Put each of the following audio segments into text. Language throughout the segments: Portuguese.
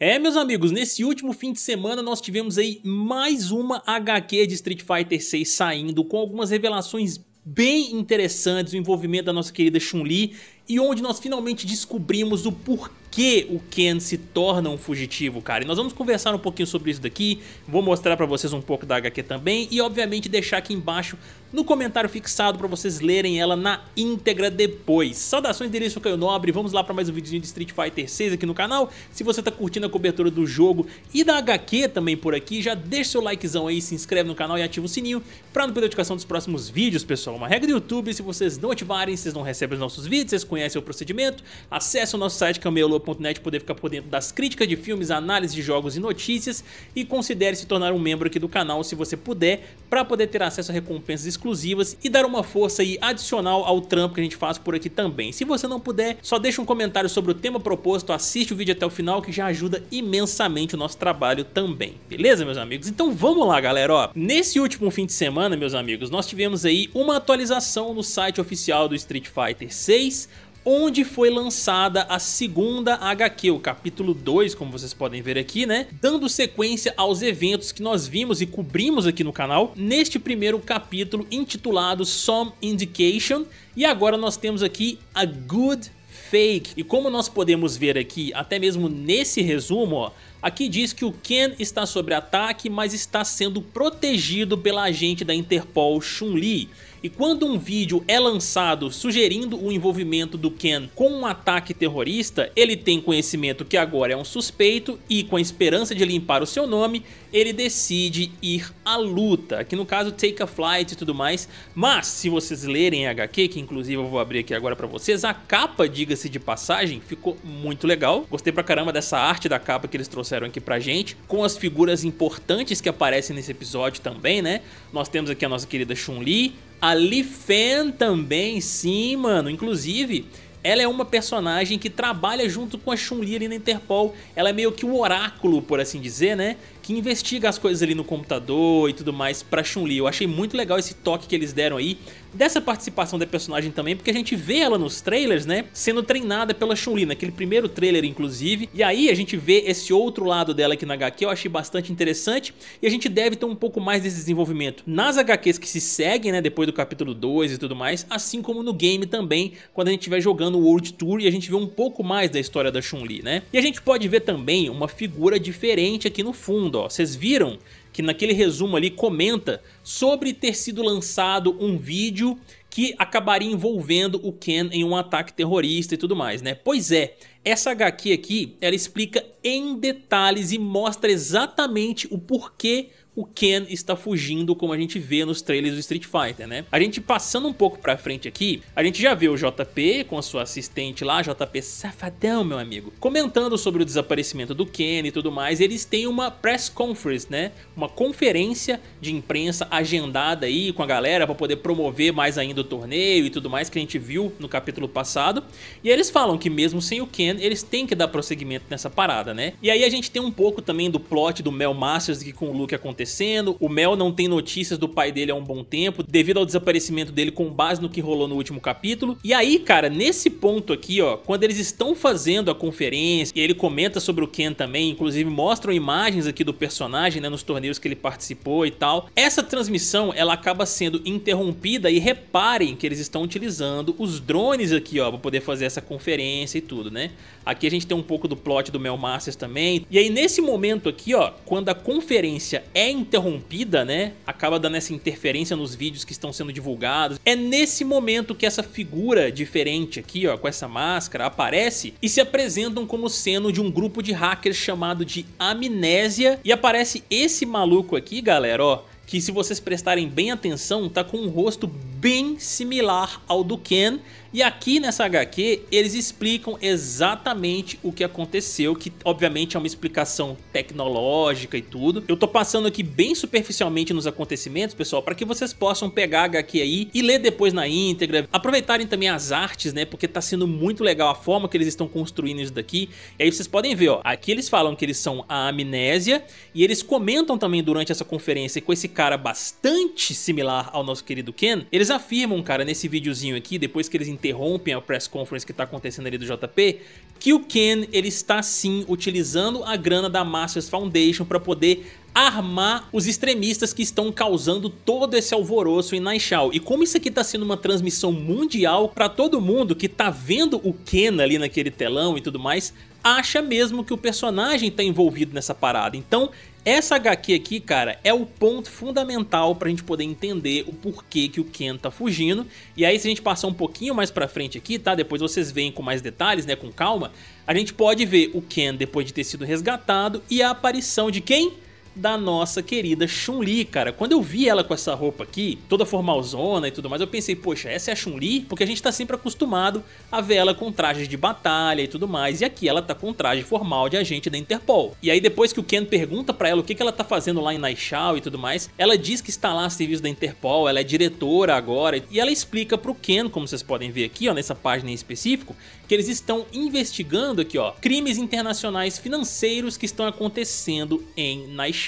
É, meus amigos, nesse último fim de semana nós tivemos aí mais uma HQ de Street Fighter 6 saindo, com algumas revelações bem interessantes, o envolvimento da nossa querida Chun-Li, e onde nós finalmente descobrimos o porquê que o Ken se torna um fugitivo, cara. E nós vamos conversar um pouquinho sobre isso daqui, vou mostrar para vocês um pouco da HQ também e obviamente deixar aqui embaixo no comentário fixado para vocês lerem ela na íntegra depois. Saudações delício Caio Nobre, vamos lá para mais um videozinho de Street Fighter 6 aqui no canal. Se você tá curtindo a cobertura do jogo e da HQ também por aqui, já deixa seu likezão aí, se inscreve no canal e ativa o sininho para não perder a notificação dos próximos vídeos, pessoal. Uma regra do YouTube, se vocês não ativarem, vocês não recebem os nossos vídeos, vocês conhecem o procedimento. Acesse o nosso site Camelo poder ficar por dentro das críticas de filmes, análises de jogos e notícias e considere se tornar um membro aqui do canal se você puder, para poder ter acesso a recompensas exclusivas e dar uma força aí adicional ao trampo que a gente faz por aqui também. Se você não puder, só deixa um comentário sobre o tema proposto, assiste o vídeo até o final que já ajuda imensamente o nosso trabalho também. Beleza, meus amigos? Então vamos lá, galera, ó. Nesse último fim de semana, meus amigos, nós tivemos aí uma atualização no site oficial do Street Fighter 6, onde foi lançada a segunda HQ, o capítulo 2, como vocês podem ver aqui, né? Dando sequência aos eventos que nós vimos e cobrimos aqui no canal, neste primeiro capítulo intitulado Some Indication, e agora nós temos aqui a Good Fake. E como nós podemos ver aqui, até mesmo nesse resumo, ó, Aqui diz que o Ken está sob ataque, mas está sendo protegido pela agente da Interpol Chun-Li. E quando um vídeo é lançado sugerindo o envolvimento do Ken com um ataque terrorista, ele tem conhecimento que agora é um suspeito e com a esperança de limpar o seu nome, ele decide ir à luta, que no caso Take a Flight e tudo mais. Mas se vocês lerem HQ, que inclusive eu vou abrir aqui agora para vocês, a capa, diga-se de passagem, ficou muito legal. Gostei pra caramba dessa arte da capa que eles trouxeram aqui pra gente, com as figuras importantes que aparecem nesse episódio também, né? Nós temos aqui a nossa querida Chun-Li, a Li Fen também, sim, mano. Inclusive, ela é uma personagem que trabalha junto com a Chun-Li ali na Interpol. Ela é meio que o um oráculo, por assim dizer, né? que investiga as coisas ali no computador e tudo mais pra Chun-Li. Eu achei muito legal esse toque que eles deram aí, dessa participação da personagem também, porque a gente vê ela nos trailers, né, sendo treinada pela Chun-Li, naquele primeiro trailer inclusive, e aí a gente vê esse outro lado dela aqui na HQ, eu achei bastante interessante, e a gente deve ter um pouco mais desse desenvolvimento nas HQs que se seguem, né, depois do capítulo 2 e tudo mais, assim como no game também, quando a gente estiver jogando o World Tour e a gente vê um pouco mais da história da Chun-Li, né? E a gente pode ver também uma figura diferente aqui no fundo, ó. Vocês viram que naquele resumo ali comenta sobre ter sido lançado um vídeo que acabaria envolvendo o Ken em um ataque terrorista e tudo mais, né? Pois é, essa HQ aqui, ela explica em detalhes e mostra exatamente o porquê o Ken está fugindo, como a gente vê nos trailers do Street Fighter, né? A gente passando um pouco pra frente aqui, a gente já vê o JP com a sua assistente lá, JP safadão, meu amigo, comentando sobre o desaparecimento do Ken e tudo mais. eles têm uma press conference, né? Uma conferência de imprensa agendada aí com a galera para poder promover mais ainda o torneio e tudo mais que a gente viu no capítulo passado. E eles falam que mesmo sem o Ken, eles têm que dar prosseguimento nessa parada, né? E aí a gente tem um pouco também do plot do Mel Masters que com o Luke acontecendo. O Mel não tem notícias do pai dele há um bom tempo, devido ao desaparecimento dele com base no que rolou no último capítulo. E aí, cara, nesse ponto aqui, ó, quando eles estão fazendo a conferência, e ele comenta sobre o Ken também, inclusive mostram imagens aqui do personagem, né, nos torneios que ele participou e tal. Essa transmissão, ela acaba sendo interrompida e reparem que eles estão utilizando os drones aqui, ó, pra poder fazer essa conferência e tudo, né? Aqui a gente tem um pouco do plot do Mel Masters farmácias também. E aí nesse momento aqui, ó, quando a conferência é interrompida, né, acaba dando essa interferência nos vídeos que estão sendo divulgados. É nesse momento que essa figura diferente aqui, ó, com essa máscara, aparece e se apresentam como sendo de um grupo de hackers chamado de Amnésia e aparece esse maluco aqui, galera, ó, que se vocês prestarem bem atenção, tá com um rosto bem similar ao do Ken. E aqui nessa HQ eles explicam exatamente o que aconteceu, que obviamente é uma explicação tecnológica e tudo. Eu tô passando aqui bem superficialmente nos acontecimentos, pessoal, para que vocês possam pegar a HQ aí e ler depois na íntegra, aproveitarem também as artes, né, porque tá sendo muito legal a forma que eles estão construindo isso daqui. E aí vocês podem ver, ó, aqui eles falam que eles são a amnésia e eles comentam também durante essa conferência com esse cara bastante similar ao nosso querido Ken, eles afirmam, cara, nesse videozinho aqui, depois que eles interrompem a press conference que tá acontecendo ali do JP, que o Ken ele está sim utilizando a grana da Masters Foundation para poder armar os extremistas que estão causando todo esse alvoroço em Naixal. E como isso aqui está sendo uma transmissão mundial para todo mundo que está vendo o Ken ali naquele telão e tudo mais, acha mesmo que o personagem está envolvido nessa parada. Então, essa HQ aqui, cara, é o ponto fundamental pra gente poder entender o porquê que o Ken tá fugindo. E aí, se a gente passar um pouquinho mais pra frente aqui, tá? Depois vocês veem com mais detalhes, né? Com calma. A gente pode ver o Ken depois de ter sido resgatado e a aparição de quem? da nossa querida Chun-Li, cara. Quando eu vi ela com essa roupa aqui, toda formalzona e tudo mais, eu pensei, poxa, essa é a Chun-Li? Porque a gente tá sempre acostumado a ver ela com trajes de batalha e tudo mais, e aqui ela tá com traje formal de agente da Interpol. E aí depois que o Ken pergunta pra ela o que, que ela tá fazendo lá em Naixal e tudo mais, ela diz que está lá a serviço da Interpol, ela é diretora agora, e ela explica pro Ken, como vocês podem ver aqui, ó, nessa página em específico, que eles estão investigando aqui, ó, crimes internacionais financeiros que estão acontecendo em Naixal.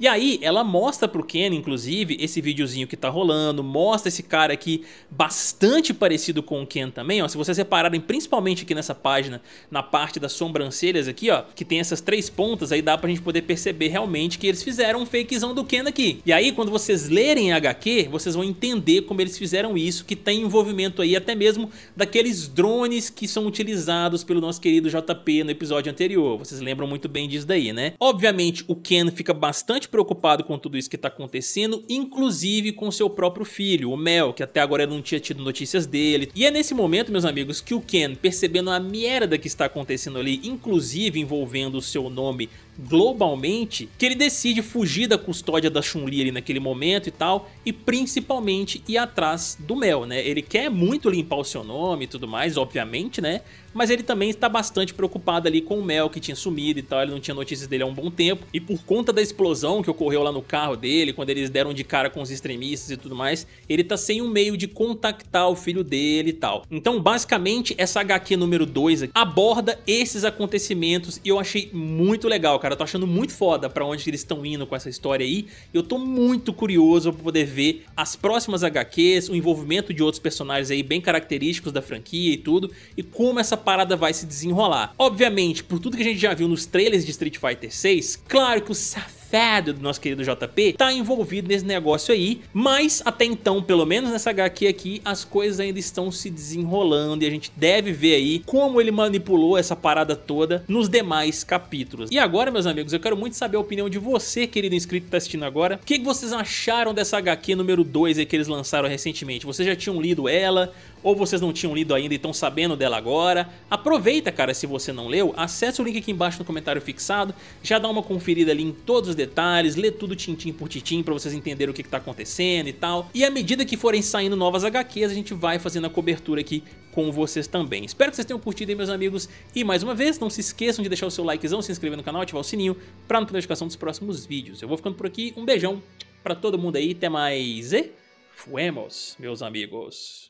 E aí ela mostra pro Ken, inclusive, esse videozinho que tá rolando, mostra esse cara aqui bastante parecido com o Ken também, ó. Se vocês repararem, principalmente aqui nessa página, na parte das sobrancelhas aqui, ó, que tem essas três pontas, aí dá pra gente poder perceber realmente que eles fizeram um fakezão do Ken aqui. E aí, quando vocês lerem HQ, vocês vão entender como eles fizeram isso, que tem envolvimento aí até mesmo daqueles drones que são utilizados pelo nosso querido JP no episódio anterior. Vocês lembram muito bem disso daí, né? Obviamente, o Ken fica fica bastante preocupado com tudo isso que está acontecendo, inclusive com seu próprio filho, o Mel, que até agora não tinha tido notícias dele. E é nesse momento, meus amigos, que o Ken, percebendo a merda que está acontecendo ali, inclusive envolvendo o seu nome globalmente que ele decide fugir da custódia da Chun-Li ali naquele momento e tal, e principalmente ir atrás do Mel, né? Ele quer muito limpar o seu nome e tudo mais, obviamente, né? Mas ele também está bastante preocupado ali com o Mel que tinha sumido e tal, ele não tinha notícias dele há um bom tempo, e por conta da explosão que ocorreu lá no carro dele, quando eles deram de cara com os extremistas e tudo mais, ele tá sem um meio de contactar o filho dele e tal. Então, basicamente, essa HQ número 2 aborda esses acontecimentos e eu achei muito legal, cara cara. Eu tô achando muito foda pra onde eles estão indo com essa história aí. Eu tô muito curioso pra poder ver as próximas HQs, o envolvimento de outros personagens aí bem característicos da franquia e tudo, e como essa parada vai se desenrolar. Obviamente, por tudo que a gente já viu nos trailers de Street Fighter 6, claro que o Saf fado do nosso querido JP tá envolvido nesse negócio aí, mas até então, pelo menos nessa HQ aqui, as coisas ainda estão se desenrolando e a gente deve ver aí como ele manipulou essa parada toda nos demais capítulos. E agora, meus amigos, eu quero muito saber a opinião de você, querido inscrito que tá assistindo agora. O que, que vocês acharam dessa HQ número 2 aí que eles lançaram recentemente? Vocês já tinham lido ela? ou vocês não tinham lido ainda e estão sabendo dela agora. Aproveita, cara, se você não leu, acessa o link aqui embaixo no comentário fixado, já dá uma conferida ali em todos os detalhes, lê tudo tintim por tintim para vocês entenderem o que, está acontecendo e tal. E à medida que forem saindo novas HQs, a gente vai fazendo a cobertura aqui com vocês também. Espero que vocês tenham curtido aí, meus amigos. E mais uma vez, não se esqueçam de deixar o seu likezão, se inscrever no canal, ativar o sininho para não perder notificação dos próximos vídeos. Eu vou ficando por aqui, um beijão para todo mundo aí, até mais e fuemos, meus amigos.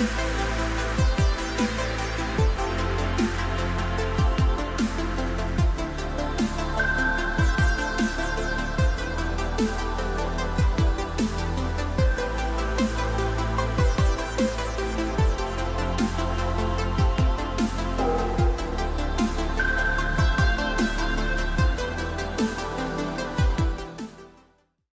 you